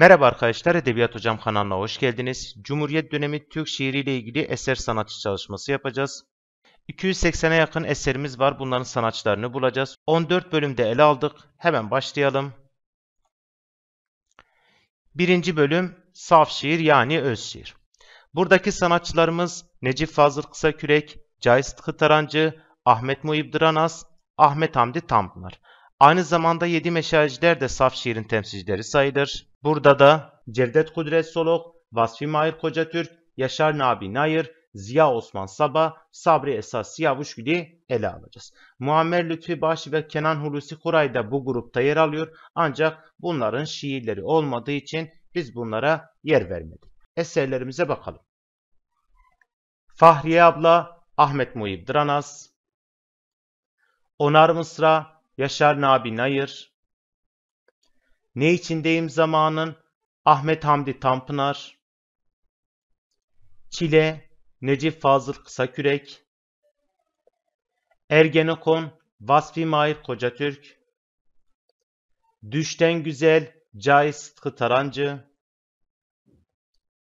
Merhaba arkadaşlar, Edebiyat Hocam kanalına hoş geldiniz. Cumhuriyet dönemi Türk şiiri ile ilgili eser sanatçı çalışması yapacağız. 280'e yakın eserimiz var. Bunların sanatçılarını bulacağız. 14 bölümde ele aldık. Hemen başlayalım. Birinci bölüm saf şiir yani öz şiir. Buradaki sanatçılarımız Necip Fazıl Kısakürek, Cahit Sıtkı Ahmet Muhib Dranas, Ahmet Hamdi Tanpınar. Aynı zamanda Yedi Meşalciler de saf şiirin temsilcileri sayılır. Burada da Cevdet Kudret Soluk, Vasfi Mahir Kocatürk, Yaşar Nabi Nayır, Ziya Osman Saba, Sabri Esas Siyavuşgül'ü ele alacağız. Muammer Lütfi Bahşi ve Kenan Hulusi Koray da bu grupta yer alıyor. Ancak bunların şiirleri olmadığı için biz bunlara yer vermedik. Eserlerimize bakalım. Fahriye Abla, Ahmet Muhib Dranas, Onar Mısra, Yaşar Nabi Nayır, ne içindeyim zamanın? Ahmet Hamdi Tanpınar Çile Necip Fazıl Kısakürek Ergenekon Vasfi Mahir Kocatürk Düşten Güzel Cahit Sıtkı Tarancı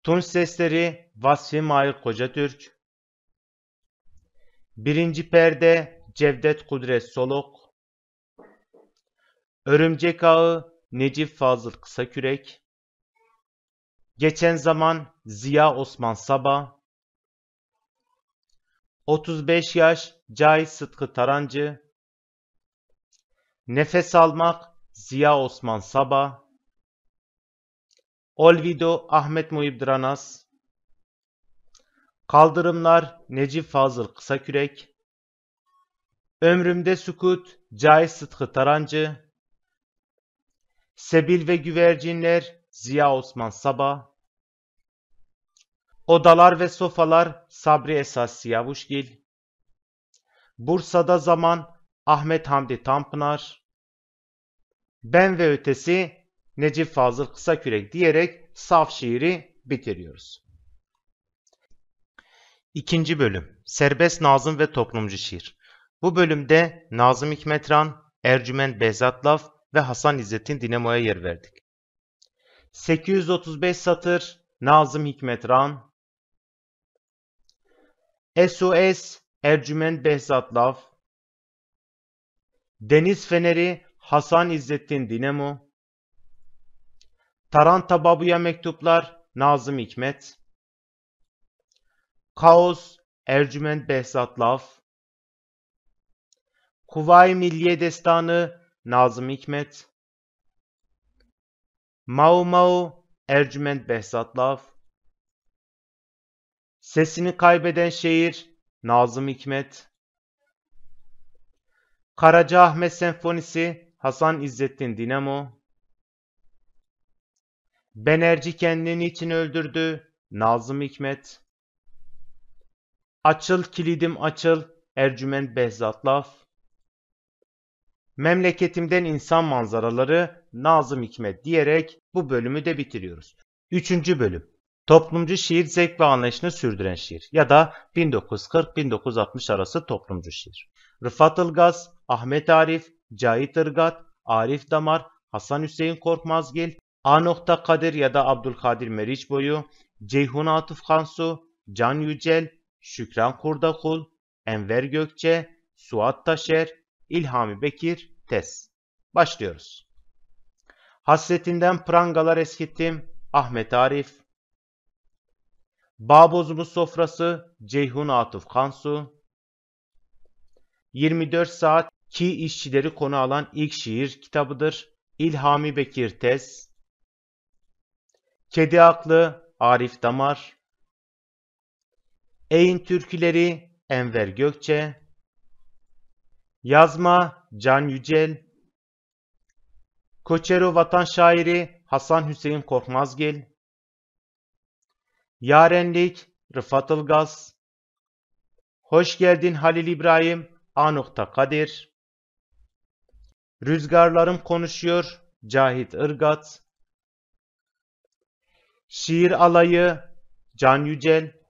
Tunç Sesleri Vasfi Mahir Kocatürk Birinci Perde Cevdet Kudret Solok Örümcek Ağı Necip Fazıl Kısakürek, Geçen zaman Ziya Osman Saba, 35 yaş Cahit Sıtkı Tarancı, Nefes almak Ziya Osman Saba, Olvido Ahmet Muhib Dranas. Kaldırımlar Necip Fazıl Kısakürek, Ömrümde Sukut Cahit Sıtkı Tarancı, Sebil ve Güvercinler Ziya Osman Sabah Odalar ve Sofalar Sabri Esas Siyavuşgil Bursa'da Zaman Ahmet Hamdi Tanpınar Ben ve Ötesi Necip Fazıl Kısakürek diyerek saf şiiri bitiriyoruz. İkinci bölüm Serbest Nazım ve Toplumcu Şiir Bu bölümde Nazım Hikmetran, Ercüment Behzatlaf ve Hasan İzzet'in Dinamo'ya yer verdik. 835 satır Nazım Hikmet Ran SOS Ercüment Behzat Lav Deniz Feneri Hasan İzzettin Dinamo Taranta Babu'ya Mektuplar Nazım Hikmet Kaos Ercüment Behzat Lav Kuvayi Milliye Destanı Nazım Hikmet Mau Mau Ercüment Behzatlav Sesini kaybeden şehir Nazım Hikmet Karacaahmet Senfonisi Hasan İzzettin Dinamo Benerci kendini için öldürdü Nazım Hikmet Açıl kilidim açıl Ercüment Behzatlav Memleketimden insan manzaraları Nazım Hikmet diyerek bu bölümü de bitiriyoruz. Üçüncü bölüm. Toplumcu şiir zevk ve anlayışını sürdüren şiir ya da 1940-1960 arası toplumcu şiir. Rıfat Ilgaz, Ahmet Arif, Cahit Irgat, Arif Damar, Hasan Hüseyin Korkmazgil, A. Kadir ya da Abdülkadir Meriçboyu, Ceyhun Atıf Kansu, Can Yücel, Şükran Kurdakul, Enver Gökçe, Suat Taşer, İlhami Bekir tes. Başlıyoruz. Hasretinden prangalar eskittim. Ahmet Arif. Bağbozumuz sofrası Ceyhun Atuf Kansu. 24 saat ki işçileri konu alan ilk şiir kitabıdır. İlhami Bekir Tez. Kedi Aklı Arif Damar. Eyin Türküleri Enver Gökçe. Yazma Can Yücel Koçero vatan şairi Hasan Hüseyin Korkmazgil Yarenlik Rıfat Ilgaz Hoş geldin Halil İbrahim Anukta Kadir Rüzgarlarım konuşuyor Cahit Irgat Şiir alayı Can Yücel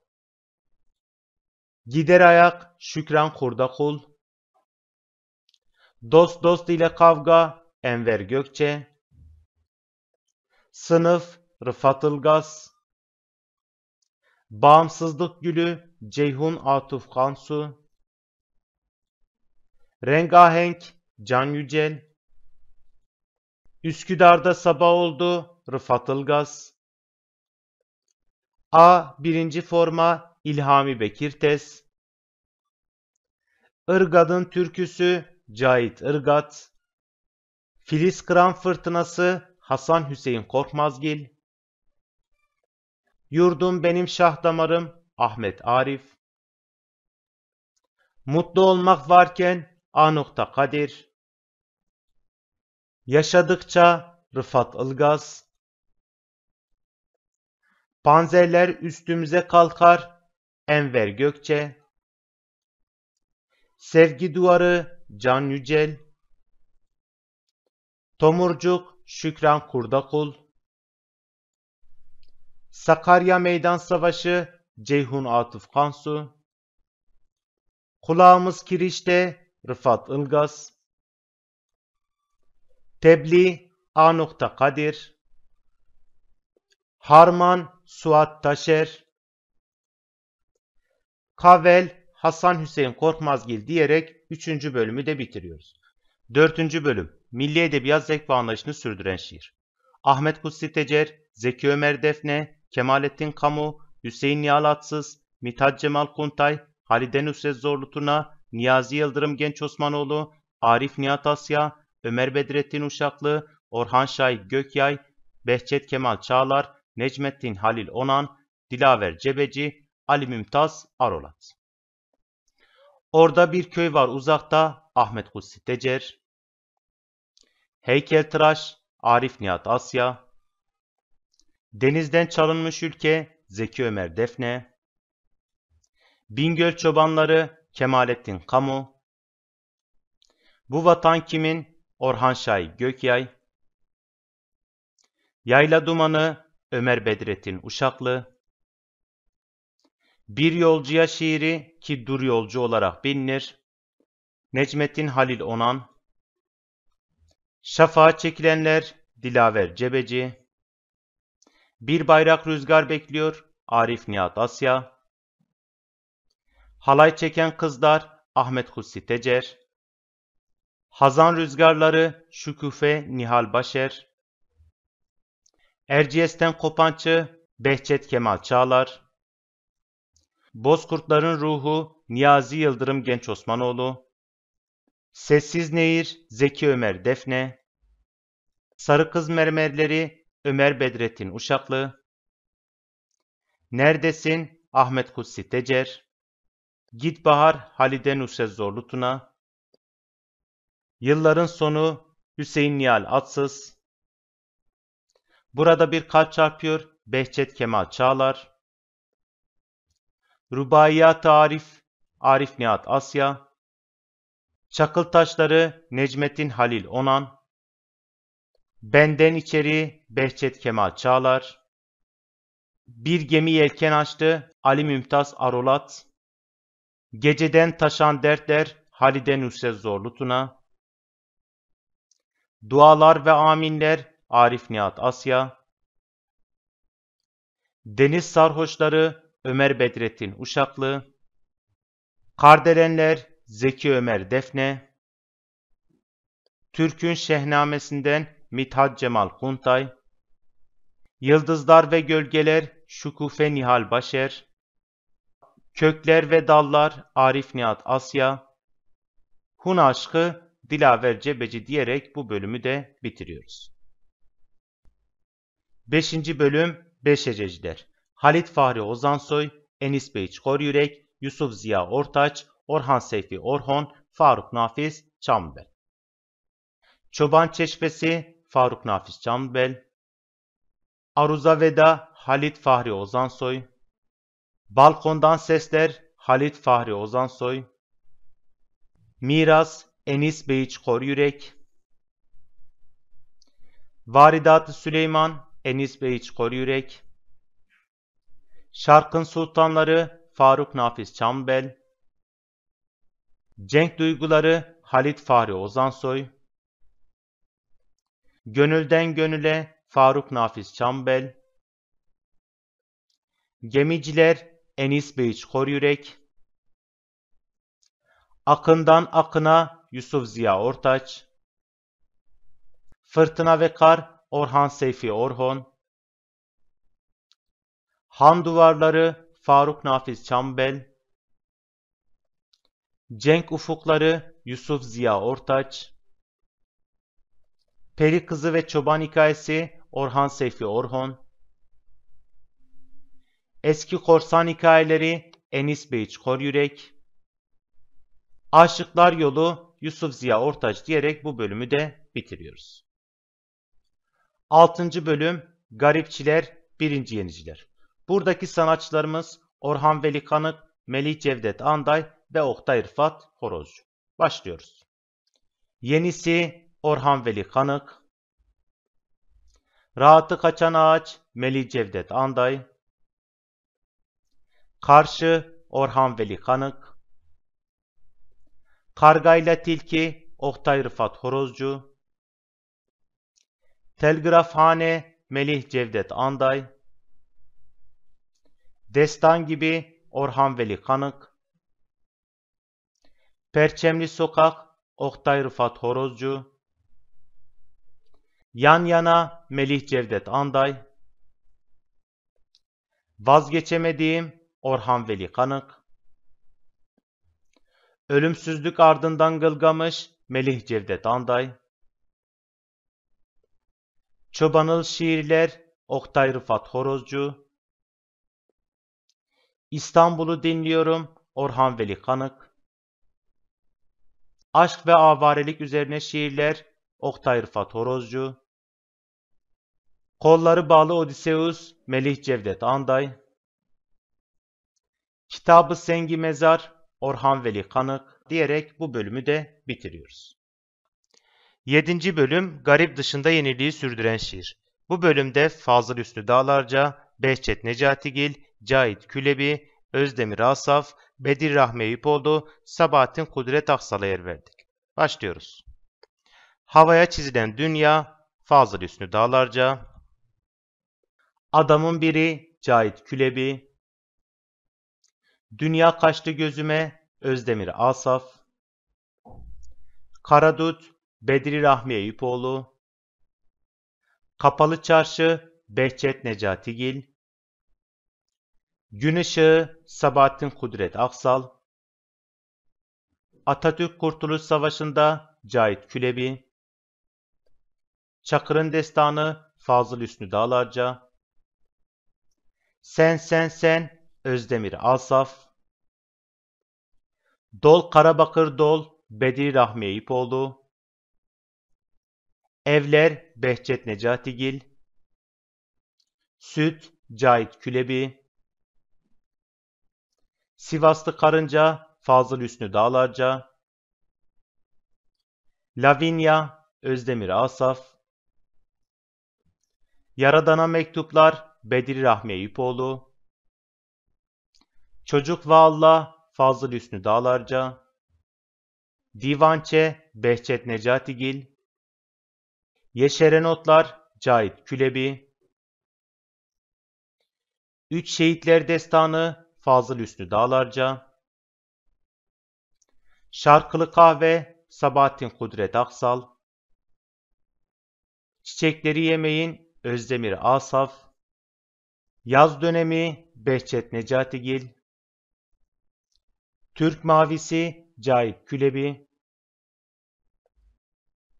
Gider ayak Şükran Kurdakul Dost dost ile kavga Enver Gökçe. Sınıf Rıfat Ilgaz. Bağımsızlık Gülü Ceyhun Atuf Kansu. Rengahenk Can Yücel. Üsküdar'da sabah oldu Rıfat Ilgaz. A. Birinci forma İlhami Bekirtes. Irgad'ın türküsü Cahit Irgat, Filiz Kıran Fırtınası, Hasan Hüseyin Korkmazgil, Yurdum Benim Şah Damarım, Ahmet Arif, Mutlu Olmak Varken, A. Kadir, Yaşadıkça, Rıfat Ilgaz, Panzerler Üstümüze Kalkar, Enver Gökçe, Sevgi Duvarı Can Yücel, Tomurcuk, Şükran Kurdakul, Sakarya Meydan Savaşı, Ceyhun Atıf Kansu, Kulağımız Kiriş'te, Rıfat Ilgaz, Tebliğ, A. Kadir, Harman, Suat Taşer, Kavel, Hasan Hüseyin Korkmazgil diyerek 3. bölümü de bitiriyoruz. 4. bölüm Milli Edebiyat zevk ve anlayışını sürdüren şiir. Ahmet Kutsi Tecer, Zeki Ömer Defne, Kemalettin Kamu, Hüseyin Nihal Atsız, Mithat Cemal Kuntay, Halide Nusret Zorlutuna, Niyazi Yıldırım Genç Osmanoğlu, Arif Nihat Asya, Ömer Bedrettin Uşaklı, Orhan Şahit Gökyay, Behçet Kemal Çağlar, Necmettin Halil Onan, Dilaver Cebeci, Ali Mümtaz Arolat. Orada bir köy var uzakta Ahmet Kutsi Tecer. Tıraş, Arif Nihat Asya. Denizden çalınmış ülke Zeki Ömer Defne. Bingöl çobanları Kemalettin Kamu. Bu vatan kimin? Orhan Şahin Gökyay. Yayla dumanı Ömer Bedrettin Uşaklı. Bir yolcuya şiiri ki dur yolcu olarak bilinir. Necmettin Halil Onan Şafağa çekilenler Dilaver Cebeci Bir bayrak rüzgar bekliyor Arif Nihat Asya Halay çeken kızlar Ahmet Hussi Tecer Hazan rüzgarları Şüküfe Nihal Başer Erciyes'ten kopançı Behçet Kemal Çağlar Bozkurtların Ruhu Niyazi Yıldırım Genç Osmanoğlu Sessiz Nehir Zeki Ömer Defne Sarı Kız Mermerleri Ömer Bedrettin Uşaklı Neredesin Ahmet Kutsi Tecer Git Bahar Halide Nusret Zorlu Yılların Sonu Hüseyin Nihal Atsız Burada bir kalp çarpıyor Behçet Kemal Çağlar Rubaiyat Arif, Arif Nihat Asya, Çakıl Taşları Necmettin Halil Onan, Benden İçeri Behçet Kemal Çağlar, Bir Gemi Yelken Açtı Ali Mümtaz Arulat, Geceden Taşan Dertler Halide Nusret Zorlutuna, Dualar ve Aminler Arif Nihat Asya, Deniz Sarhoşları Ömer Bedrettin Uşaklı, Kardelenler Zeki Ömer Defne, Türk'ün Şehnamesinden Mithat Cemal Kuntay, Yıldızlar ve Gölgeler Şukufe Nihal Başer, Kökler ve Dallar Arif Nihat Asya, Hun Aşkı Dilaver Cebeci diyerek bu bölümü de bitiriyoruz. 5. Bölüm 5 Halit Fahri Ozansoy, Enis Bey Çikoryürek, Yusuf Ziya Ortaç, Orhan Seyfi Orhon, Faruk Nafiz Çambel. Çoban Çeşmesi Faruk Nafiz Çambel. Aruza Veda Halit Fahri Ozansoy. Balkondan Sesler Halit Fahri Ozansoy. Miras Enis Beyiç Koryürek. Varidat-ı Süleyman Enis Beyiç Koryürek. Şarkın Sultanları Faruk Nafiz Çambel Cenk Duyguları Halit Fahri Ozansoy Gönülden Gönüle Faruk Nafiz Çambel Gemiciler Enis Beyç Koryürek Akından Akına Yusuf Ziya Ortaç Fırtına ve Kar Orhan Seyfi Orhon Han Duvarları Faruk Nafiz Çambel Cenk Ufukları Yusuf Ziya Ortaç Peri Kızı ve Çoban Hikayesi Orhan Seyfi Orhon Eski Korsan Hikayeleri Enis Beyç Koryürek Aşıklar Yolu Yusuf Ziya Ortaç diyerek bu bölümü de bitiriyoruz. 6. Bölüm Garipçiler, Birinci Yeniciler Buradaki sanatçılarımız Orhan Velikanık, Melih Cevdet Anday ve Oktay İrfat Horozcu. Başlıyoruz. Yenisi Orhan Velikanık. Rahatı Kaçan Ağaç Melih Cevdet Anday. Karşı Orhan Velikanık. Kargayla Tilki Oktay Rıfat Horozcu. Telgrafhane Melih Cevdet Anday Destan gibi Orhan Veli Kanık, Perçemli Sokak Oktay Rıfat Horozcu, Yan Yana Melih Cevdet Anday, Vazgeçemediğim Orhan Veli Kanık, Ölümsüzlük ardından Gılgamış Melih Cevdet Anday, Çobanıl Şiirler Oktay Rıfat Horozcu, İstanbul'u dinliyorum. Orhan Veli Kanık. Aşk ve avarelik üzerine şiirler. Oktay Rıfat Horozcu. Kolları bağlı Odiseus. Melih Cevdet Anday. Kitabı Sengi Mezar. Orhan Veli Kanık diyerek bu bölümü de bitiriyoruz. 7. bölüm Garip Dışında Yeniliği Sürdüren Şiir. Bu bölümde Fazıl Üstü Dağlarca, Behçet Necatigil, Cahit Külebi, Özdemir Asaf, Bedir Rahmi Eyüpoğlu, Sabahattin Kudret Aksal'a yer verdik. Başlıyoruz. Havaya çizilen dünya, Fazıl Hüsnü Dağlarca, Adamın biri Cahit Külebi, Dünya kaçtı gözüme, Özdemir Asaf, Karadut, Bedri Rahmi Eyüpoğlu, Kapalı Çarşı, Behçet Necatigil, Güneşi Sabahattin Kudret Aksal Atatürk Kurtuluş Savaşı'nda Cahit Külebi Çakır'ın Destanı Fazıl Üstü Dağlarca Sen Sen Sen Özdemir Asaf Dol Karabakır Dol Bedir Rahmi Eyüpoğlu Evler Behçet Necatigil Süt Cahit Külebi Sivaslı Karınca, Fazıl Hüsnü Dağlarca, Lavinya, Özdemir Asaf, Yaradana Mektuplar, Bedir Rahmi Eyüpoğlu, Çocuk ve Allah, Fazıl Hüsnü Dağlarca, Divançe, Behçet Necatigil, Yeşerenotlar, Cahit Külebi, Üç Şehitler Destanı, Fazıl Üstü Dağlarca, Şarkılı Kahve Sabahattin Kudret Aksal, Çiçekleri Yemeyin Özdemir Asaf, Yaz Dönemi Behçet Necatigil, Türk Mavisi Cahit Külebi,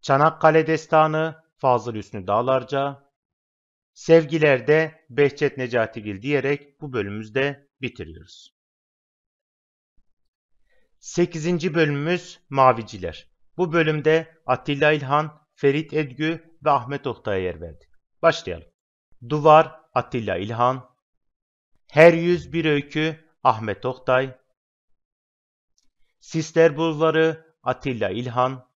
Çanakkale Destanı Fazıl Hüsnü Dağlarca, Sevgilerde Behçet Necatigil diyerek bu bölümümüzde bitiriyoruz. 8. bölümümüz Maviciler. Bu bölümde Atilla İlhan, Ferit Edgü ve Ahmet Oktay'a yer verdi. Başlayalım. Duvar Atilla İlhan, Her Yüz Bir Öykü Ahmet Oktay, Sister Bulvarı Atilla İlhan,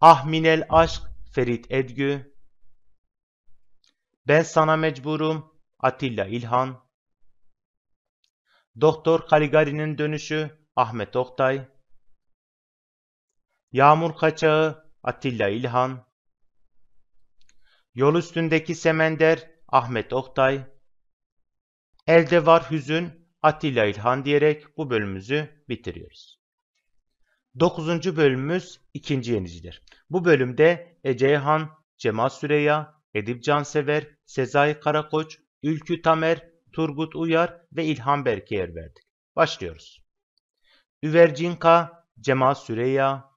Ahminel Aşk Ferit Edgü, Ben Sana Mecburum Atilla İlhan, Doktor Kaligarinin dönüşü Ahmet Oktay, Yağmur Kaçağı Atilla İlhan, Yol Üstündeki Semender Ahmet Oktay, Elde Var Hüzün Atilla İlhan diyerek bu bölümümüzü bitiriyoruz. 9. bölümümüz ikinci yenicidir. Bu bölümde Ece Han, Cemal Süreya, Edip Cansever, Sezai Karakoç, Ülkü Tamer Turgut Uyar ve İlhan Berk'e yer verdik. Başlıyoruz. Üvercinka, Cemal Süreya,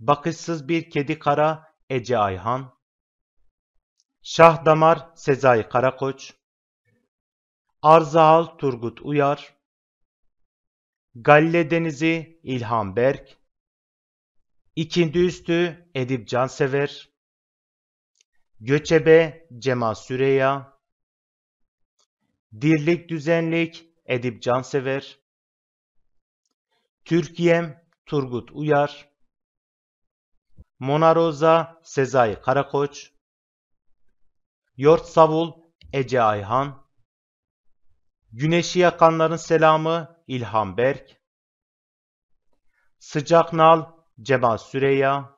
Bakışsız Bir Kedi Kara, Ece Ayhan, Şah Damar, Sezai Karakoç, Arzahal Turgut Uyar, Galle Denizi, İlhan Berk, İkindi Üstü, Edip Cansever, Göçebe, Cemal Süreya, Dirlik Düzenlik Edip Cansever Türkiye'm Turgut Uyar Monaroza Sezai Karakoç Yort Savul Ece Ayhan Güneşi Yakanların Selamı İlhan Berk Sıcak Nal Cemal Süreya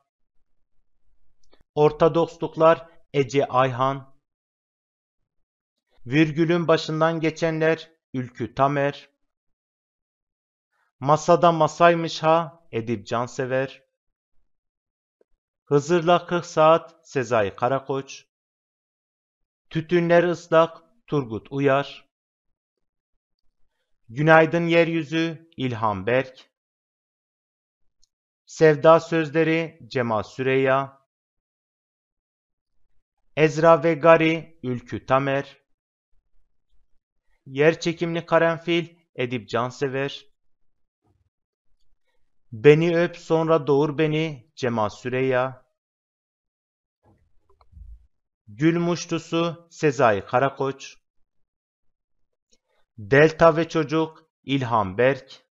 Ortodoksluklar Ece Ayhan Virgülün başından geçenler Ülkü Tamer Masada masaymış ha Edip Cansever Hızırla 40 saat Sezai Karakoç Tütünler ıslak Turgut Uyar Günaydın Yeryüzü İlhan Berk Sevda Sözleri Cemal Süreya Ezra ve Gari Ülkü Tamer Yerçekimli karanfil Edip Cansever Beni öp sonra doğur beni Cemal Süreya Gül Muştusu Sezai Karakoç Delta ve Çocuk İlhan Berk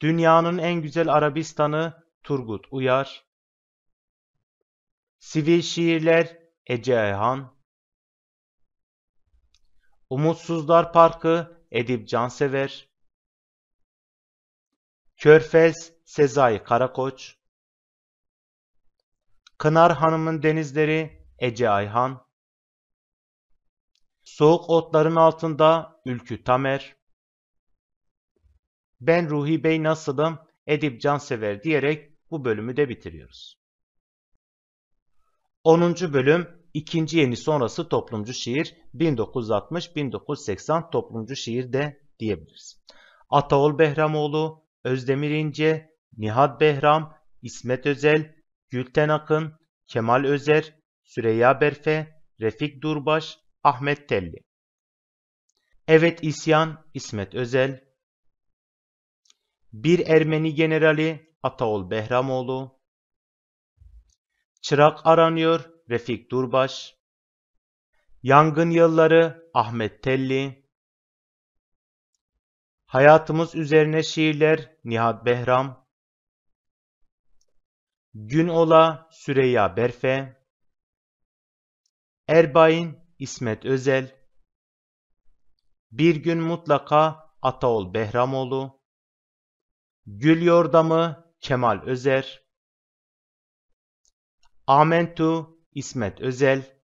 Dünyanın en güzel Arabistanı Turgut Uyar Sivil şiirler Ece Ayhan Umutsuzlar Parkı Edip Cansever Körfez Sezai Karakoç Kınar Hanım'ın Denizleri Ece Ayhan Soğuk Otların Altında Ülkü Tamer Ben Ruhi Bey Nasılım Edip Cansever diyerek bu bölümü de bitiriyoruz. 10. Bölüm İkinci yeni sonrası toplumcu şiir 1960-1980 toplumcu şiir de diyebiliriz. Ataol Behramoğlu, Özdemir İnce, Nihat Behram, İsmet Özel, Gülten Akın, Kemal Özer, Süreyya Berfe, Refik Durbaş, Ahmet Telli. Evet İsyan, İsmet Özel. Bir Ermeni Generali, Ataol Behramoğlu. Çırak Aranıyor, Refik Durbaş, Yangın Yılları Ahmet Telli, Hayatımız Üzerine Şiirler Nihat Behram, Gün Ola Süreyya Berfe, Erbayin İsmet Özel, Bir Gün Mutlaka Ataol Behramoğlu, Gül Yordamı Kemal Özer, Amentu İsmet Özel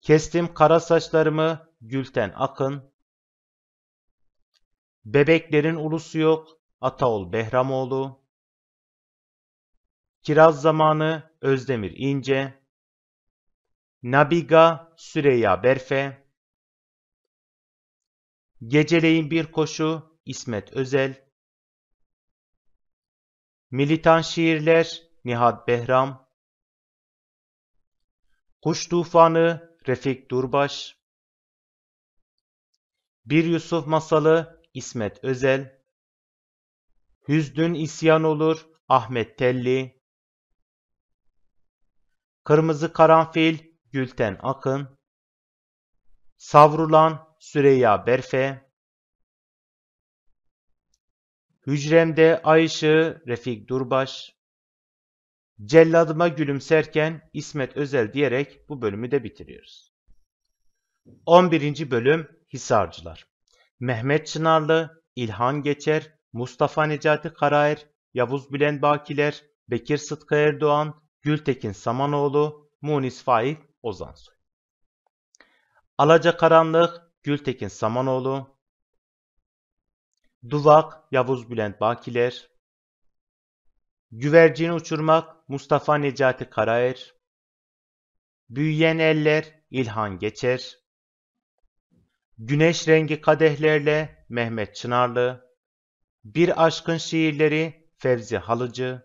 Kestim kara saçlarımı Gülten Akın Bebeklerin ulusu yok Ataol Behramoğlu Kiraz zamanı Özdemir İnce Nabiga Süreyya Berfe Geceleyin bir koşu İsmet Özel Militan şiirler Nihat Behram Kuş Tufanı Refik Durbaş Bir Yusuf Masalı İsmet Özel Hüzdün İsyan Olur Ahmet Telli Kırmızı Karanfil Gülten Akın Savrulan Süreyya Berfe Hücremde Ayşe Refik Durbaş Celladıma gülümserken İsmet Özel diyerek bu bölümü de bitiriyoruz. 11. bölüm Hisarcılar Mehmet Çınarlı, İlhan Geçer, Mustafa Necati Karaer, Yavuz Bülent Bakiler, Bekir Sıtkı Erdoğan, Gültekin Samanoğlu, Munis Faik Ozan Ozansoy. Alaca Karanlık, Gültekin Samanoğlu, Duvak, Yavuz Bülent Bakiler, Güvercini Uçurmak Mustafa Necati Karaer Büyüyen Eller İlhan Geçer Güneş Rengi Kadehlerle Mehmet Çınarlı Bir Aşkın Şiirleri Fevzi Halıcı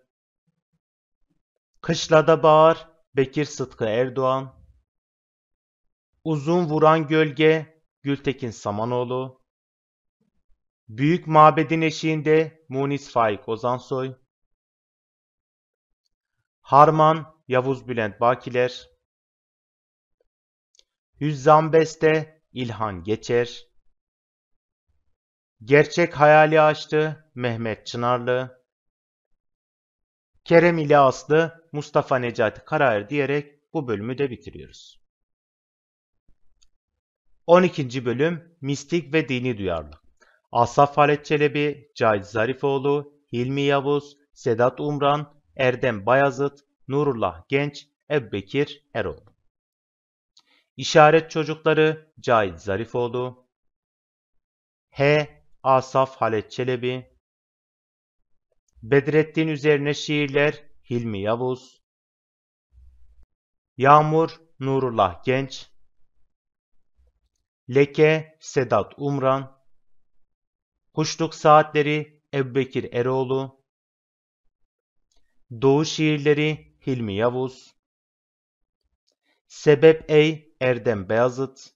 Kışlada Bağır Bekir Sıtkı Erdoğan Uzun Vuran Gölge Gültekin Samanoğlu Büyük Mabedin Eşiğinde Munis Faik Ozansoy Harman, Yavuz Bülent Bakiler, Hüzzam Beste, İlhan Geçer, Gerçek Hayali Açtı, Mehmet Çınarlı, Kerem ile Aslı, Mustafa Necati Karaer diyerek bu bölümü de bitiriyoruz. 12. bölüm Mistik ve Dini duyarlı. Asaf Halet Çelebi, Cahit Zarifoğlu, Hilmi Yavuz, Sedat Umran, Erdem Bayazıt, Nurullah Genç, Ebbekir Erol. İşaret çocukları Cahit Zarifoğlu, H. Asaf Halet Çelebi, Bedrettin üzerine şiirler Hilmi Yavuz, Yağmur Nurullah Genç, Leke Sedat Umran, Kuşluk Saatleri Ebbekir Eroğlu, Doğu Şiirleri Hilmi Yavuz Sebep Ey Erdem Beyazıt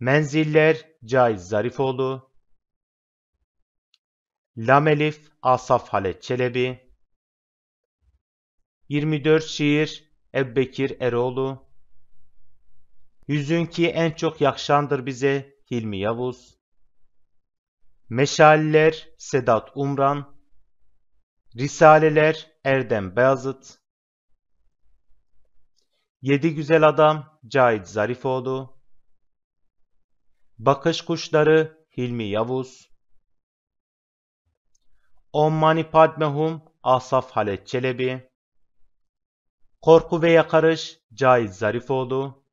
Menziller Caiz Zarifoğlu Lamelif Asaf Halet Çelebi 24 Şiir Ebbekir Eroğlu Yüzün ki en çok yakşandır bize Hilmi Yavuz Meşaller Sedat Umran Risaleler Erdem Beyazıt Yedi Güzel Adam Cahit Zarifoğlu Bakış Kuşları Hilmi Yavuz Ommani Padmehum Asaf Halet Çelebi Korku ve Yakarış Cahit Zarifoğlu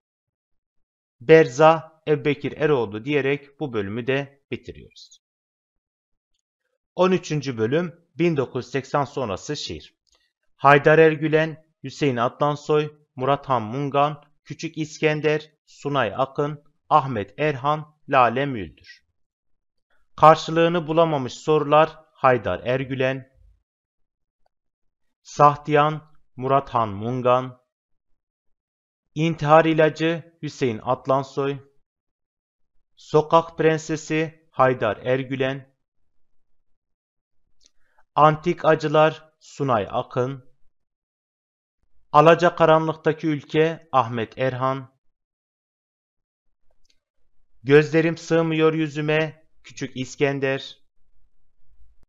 Berza Ebbekir Eroğlu diyerek bu bölümü de bitiriyoruz. 13. bölüm 1980 sonrası şiir. Haydar Ergülen, Hüseyin Atlansoy, Murat Han Mungan, Küçük İskender, Sunay Akın, Ahmet Erhan, Lale Müldür. Karşılığını bulamamış sorular Haydar Ergülen, Sahtiyan, Murat Han Mungan, İntihar ilacı Hüseyin Atlansoy, Sokak Prensesi Haydar Ergülen, Antik Acılar Sunay Akın Alaca Karanlıktaki Ülke Ahmet Erhan Gözlerim Sığmıyor Yüzüme Küçük İskender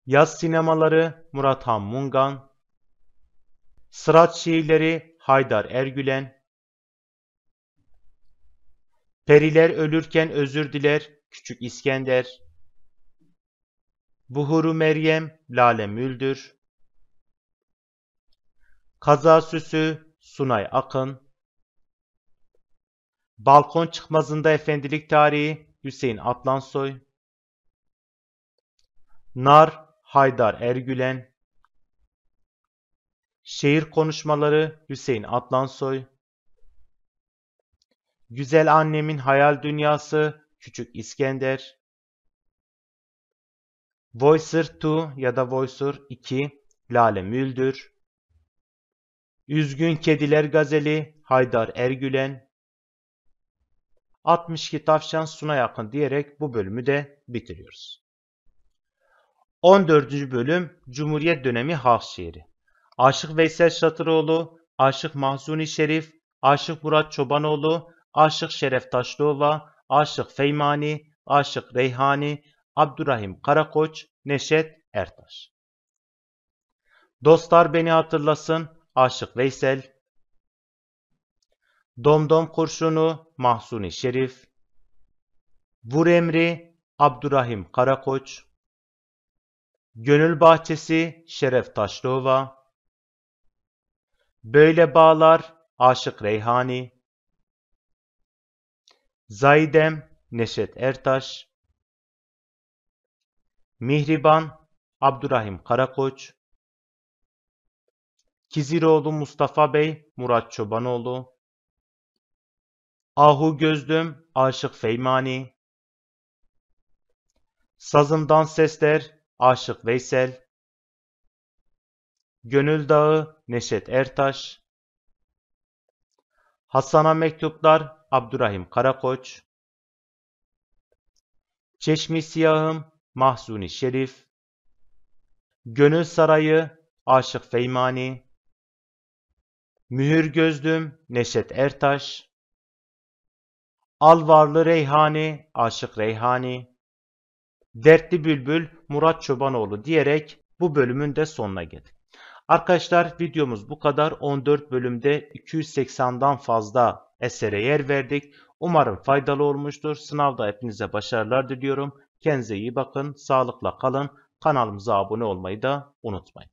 Yaz Sinemaları Murat Han Mungan Sırat Şiirleri Haydar Ergülen Periler Ölürken Özür Diler Küçük İskender Buhuru Meryem Lale Müldür Kaza Süsü Sunay Akın Balkon Çıkmazında Efendilik Tarihi Hüseyin Atlansoy Nar Haydar Ergülen Şehir Konuşmaları Hüseyin Atlansoy Güzel Annemin Hayal Dünyası Küçük İskender Voicer 2 ya da Voicer 2 Lale Müldür. Üzgün Kediler Gazeli Haydar Ergülen. 62 Tavşan Suna Yakın diyerek bu bölümü de bitiriyoruz. 14. bölüm Cumhuriyet dönemi halk şiiri. Aşık Veysel Şatıroğlu, Aşık Mahzuni Şerif, Aşık Murat Çobanoğlu, Aşık Şeref Taşlıova, Aşık Feymani, Aşık Reyhani, Abdurrahim Karakoç, Neşet Ertaş. Dostlar beni hatırlasın, Aşık Veysel. Domdom kurşunu, Mahsuni Şerif. Vur emri, Abdurrahim Karakoç. Gönül bahçesi, Şeref Taşlıova. Böyle bağlar, Aşık Reyhani. Zaidem, Neşet Ertaş. Mihriban Abdurrahim Karakoç Kiziroğlu Mustafa Bey Murat Çobanoğlu Ahu Gözdüm, Aşık Feymani Sazından Sesler Aşık Veysel Gönül Dağı Neşet Ertaş Hasan'a Mektuplar Abdurrahim Karakoç Çeşmi Siyahım Mahzuni Şerif, Gönül Sarayı, Aşık Feymani, Mühür Gözlüm, Neşet Ertaş, Alvarlı Reyhani, Aşık Reyhani, Dertli Bülbül, Murat Çobanoğlu diyerek bu bölümün de sonuna geldik. Arkadaşlar videomuz bu kadar. 14 bölümde 280'dan fazla esere yer verdik. Umarım faydalı olmuştur. Sınavda hepinize başarılar diliyorum. Kendinize iyi bakın, sağlıkla kalın. Kanalımıza abone olmayı da unutmayın.